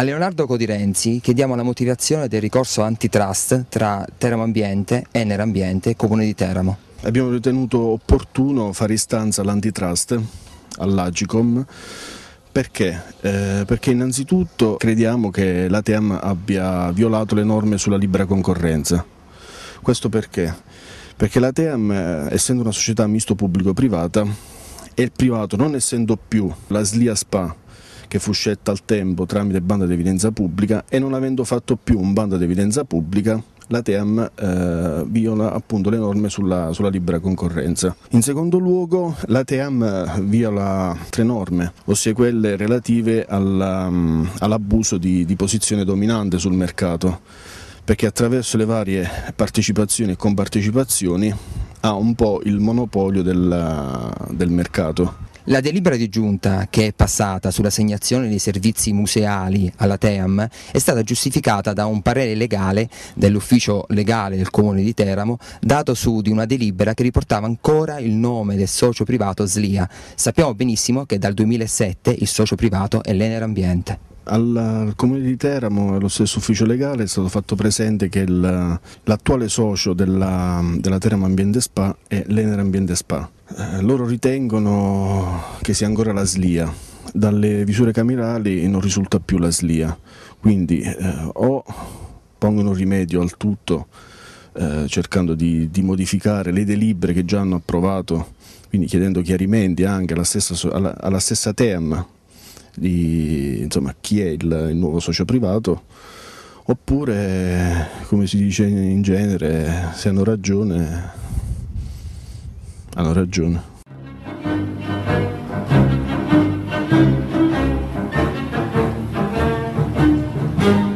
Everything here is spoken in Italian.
A Leonardo Codirenzi chiediamo la motivazione del ricorso antitrust tra Teramo Ambiente, Ener Ambiente e Comune di Teramo. Abbiamo ritenuto opportuno fare istanza all'antitrust, all'Agicom, perché? Eh, perché innanzitutto crediamo che la TEAM abbia violato le norme sulla libera concorrenza. Questo perché? Perché la TEAM, eh, essendo una società misto pubblico-privata, e il privato, non essendo più la SLIA SPA che fu scelta al tempo tramite banda di evidenza pubblica e non avendo fatto più un bando di evidenza pubblica la TEAM eh, viola appunto le norme sulla, sulla, libera concorrenza. In secondo luogo la TEAM viola tre norme, ossia quelle relative mm, all'abuso di, di posizione dominante sul mercato, perché attraverso le varie partecipazioni e compartecipazioni ha un po' il monopolio del, del mercato la delibera di giunta che è passata sull'assegnazione dei servizi museali alla TEAM è stata giustificata da un parere legale dell'ufficio legale del comune di Teramo dato su di una delibera che riportava ancora il nome del socio privato SLIA. Sappiamo benissimo che dal 2007 il socio privato è l'Ener Ambiente. Al Comune di Teramo e allo stesso ufficio legale è stato fatto presente che l'attuale socio della, della Teramo Ambiente Spa è l'Ener Ambiente Spa. Eh, loro ritengono che sia ancora la SLIA, dalle visure camerali non risulta più la SLIA, quindi eh, o pongono rimedio al tutto eh, cercando di, di modificare le delibere che già hanno approvato, quindi chiedendo chiarimenti anche alla stessa, alla, alla stessa TEM di insomma, chi è il, il, nuovo socio privato, oppure, come si dice in genere, se hanno ragione, hanno ragione.